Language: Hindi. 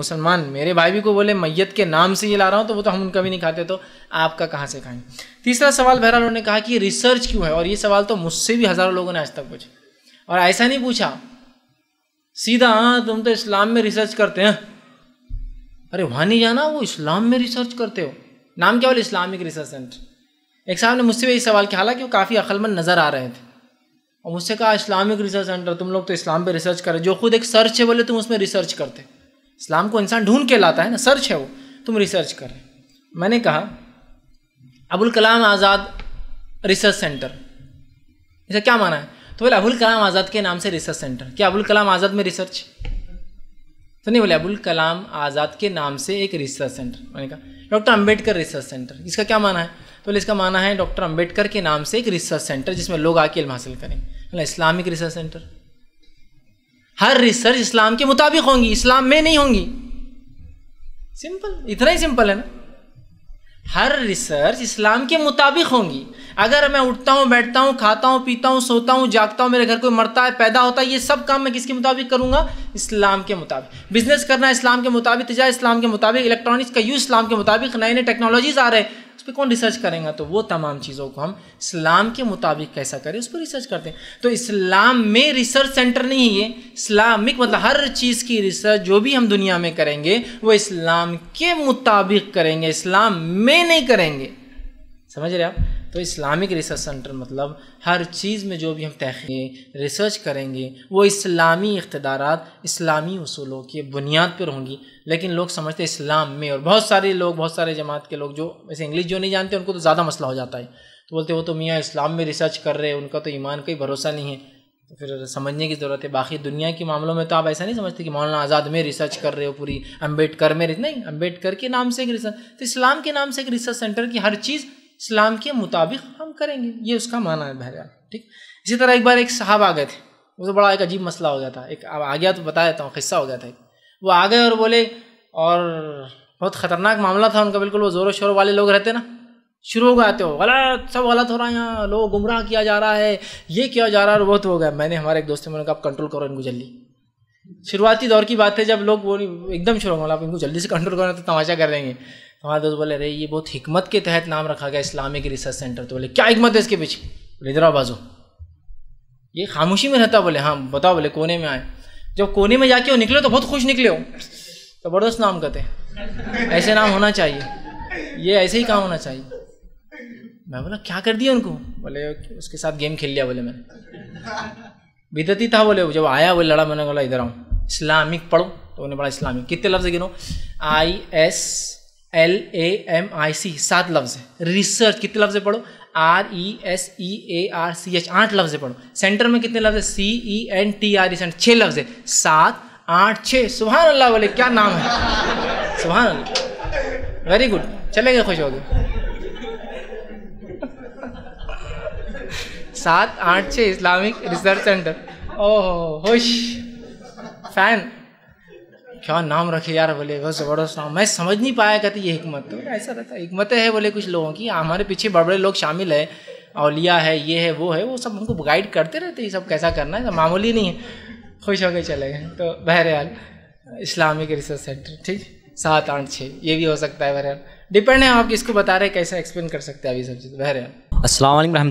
मुसलमान मेरे भाई भी को बोले मैयत के नाम से ये ला रहा हूँ तो वो तो हम उनका भी नहीं खाते तो आपका कहाँ से खाएं तीसरा सवाल बहरहाल उन्होंने कहा कि रिसर्च क्यों है और ये सवाल तो मुझसे भी हज़ारों लोगों ने आज तक पूछा और ऐसा नहीं पूछा सीधा हाँ तुम तो इस्लाम में रिसर्च करते हैं अरे वहाँ नहीं जाना वो इस्लाम में रिसर्च करते हो नाम क्या बोले इस्लामिक रिसर्च सेंटर एक साहब ने मुझसे भी सवाल किया हालांकि वो काफ़ी अकलमंद नज़र आ रहे थे और मुझसे कहा इस्लामिक रिसर्च सेंटर तुम लोग तो इस्लाम पे रिसर्च कर रहे जो खुद एक सर्च है बोले तुम उसमें रिसर्च करते इस्लाम को इंसान ढूंढ के लाता है ना सर्च है वो तुम रिसर्च कर रहे मैंने कहा अबुल कलाम आज़ाद रिसर्च सेंटर इसे क्या माना है तो बोले अबुल कलाम आज़ाद के नाम से रिसर्च सेंटर क्या अबुल कलाम आज़ाद में रिसर्च तो नहीं बोले अबुल कलाम आज़ाद के नाम से एक रिसर्च सेंटर मैंने कहा डॉक्टर अम्बेडकर रिसर्च सेंटर इसका क्या माना है तो बोले इसका माना है डॉक्टर अम्बेडकर के नाम से एक रिसर्च सेंटर जिसमें लोग आके इल्म हासिल करें इस्लामिक रिसर्च सेंटर हर रिसर्च इस्लाम के मुताबिक होंगी इस्लाम में नहीं होंगी सिंपल इतना ही सिंपल है ना हर रिसर्च इस्लाम के मुताबिक होंगी अगर मैं उठता हूँ बैठता हूँ खाता हूँ पीता हूँ सोता हूँ जागता हूँ मेरे घर कोई मरता है पैदा होता है ये सब काम मैं किसके मुताबिक करूँगा इस्लाम के मुताबिक बिजनेस करना इस्लाम के मुताबिक तजा इस्लाम के मुताबिक इलेक्ट्रॉनिक्स का यूज़ इस्लाम के मुताबिक नए नए टेक्नोलॉजीज़ आ रहे हैं पे कौन रिसर्च करेंगे तो वो तमाम चीज़ों को हम इस्लाम के मुताबिक कैसा करें उस पर रिसर्च करते हैं तो इस्लाम में रिसर्च सेंटर नहीं है इस्लामिक मतलब हर चीज़ की रिसर्च जो भी हम दुनिया में करेंगे वो इस्लाम के मुताबिक करेंगे इस्लाम में नहीं करेंगे समझ रहे आप तो इस्लामिक रिसर्च सेंटर मतलब हर चीज़ में जो भी हम तहकीक रिसर्च करेंगे वो इस्लामी इकतदार इस्लामी असूलों की बुनियाद पर होंगी लेकिन लोग समझते इस्लाम में और बहुत सारे लोग बहुत सारे जमात के लोग जो ऐसे इंग्लिश जो नहीं जानते उनको तो ज़्यादा मसला हो जाता है तो बोलते वो तो मियाँ इस्लाम में रिसर्च कर रहे हैं उनका तो ईमान का ही भरोसा नहीं है तो फिर समझने की ज़रूरत है बाकी दुनिया के मामलों में तो आप ऐसा नहीं समझते कि मौलाना आज़ाद में रिसर्च कर रहे हो पूरी अम्बेडकर में नहीं अम्बेडकर के नाम से एक रिसर्च तो इस्लाम के नाम से एक रिसर्च सेंटर की हर चीज़ इस्लाम के मुताबिक हम करेंगे ये उसका माना है बहरहाल ठीक इसी तरह एक बार एक साहब आ गए थे वो तो बड़ा एक अजीब मसला हो गया था एक अब आ गया तो बता देता हूँ किस्सा हो गया था वो आ गए और बोले और बहुत ख़तरनाक मामला था उनका बिल्कुल वो ज़ोरों शोरों वाले लोग रहते ना शुरू हो गए हो तो, गलत सब गलत हो रहा है यहाँ लोग गुमराह किया जा रहा है ये किया जा रहा है और बहुत हो गया मैंने हमारे एक दोस्त ने मैंने कहा आप कंट्रोल करो इनको जल्दी शुरुआती दौर की बात है जब लोग वो एकदम शुरू हो आप मतलब इनको जल्दी से कंट्रोल करो तो तमाशा कर देंगे हमारे दोस्त बोले अरे ये बहुत हिकमत के तहत नाम रखा गया इस्लामिक रिसर्च सेंटर तो बोले क्या हिकमत है इसके पीछे बोले इधर बाजू ये खामोशी में रहता बोले हाँ बताओ बोले कोने में आए जब कोने में जाके वो निकले तो बहुत खुश निकले हो ज़बरदस्त तो नाम कहते ऐसे नाम होना चाहिए ये ऐसे ही काम होना चाहिए मैं बोला क्या कर दिया उनको बोले उसके साथ गेम खेल लिया बोले मैंने बिदती था बोले जब आया वो लड़ा मैंने बोला इधर आऊँ इस्लामिक पढ़ो तो उन्होंने बड़ा इस्लामिक कितने लफ्ज़ गिनो I S L A M I C सात लफ्ज़ है रिसर्च कितने लफ्ज़ पढ़ो R E S E A R C H आठ लफ्ज़ पढ़ो सेंटर में कितने लफ्ज़ है C E N T R E centre छः लफ्ज़ है सात आठ छः सुबह अल्लाह वाले क्या नाम है सुबह अल्लाह वेरी गुड चलेगा खुश हो गए सात आठ छः इस्लामिक रिसर्च सेंटर ओह होश फैन क्या नाम रखे यार बोले बहुत ज़बरदस्त नाम मैं समझ नहीं पाया कहते ये हिकमत तो ऐसा रहता है हमतें है बोले कुछ लोगों की हमारे पीछे बड़े बड़े लोग शामिल है अलिया है ये है वो है वो सब हमको गाइड करते रहते ये सब कैसा करना है मामूली नहीं है खुश होकर चले गए तो बहरहाल इस्लामिक रिसर्च सेंटर ठीक सात आठ छः ये भी हो सकता है बहरहाल डिपेंड है आप किसको बता रहे हैं कैसे एक्सप्लेन कर सकते हैं अभी सब चीज़ बहरहाल असल